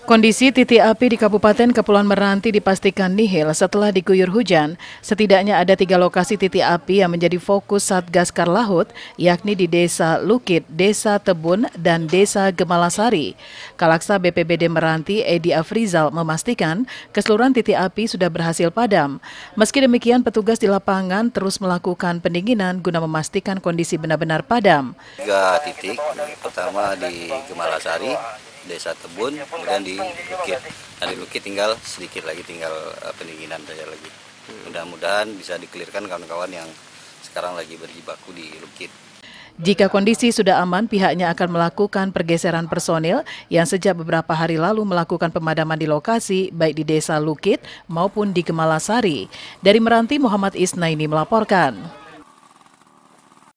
Kondisi titik api di Kabupaten Kepulauan Meranti dipastikan nihil setelah diguyur hujan. Setidaknya ada tiga lokasi titik api yang menjadi fokus Satgas Karlahut, yakni di Desa Lukit, Desa Tebun, dan Desa Gemalasari. Kalaksa BPBD Meranti, Edi Afrizal, memastikan keseluruhan titik api sudah berhasil padam. Meski demikian, petugas di lapangan terus melakukan pendinginan guna memastikan kondisi benar-benar padam. Tiga titik, pertama di Gemalasari, desa Tebun, kemudian di Bukit. Nah di Bukit tinggal sedikit lagi tinggal uh, pendinginan saja lagi. Hmm. Mudah-mudahan bisa dikelirkan kawan-kawan yang sekarang lagi berjibaku di Bukit. Jika kondisi sudah aman, pihaknya akan melakukan pergeseran personil yang sejak beberapa hari lalu melakukan pemadaman di lokasi, baik di Desa Lukit maupun di Kemalasari. Dari Meranti, Muhammad Isnaini melaporkan.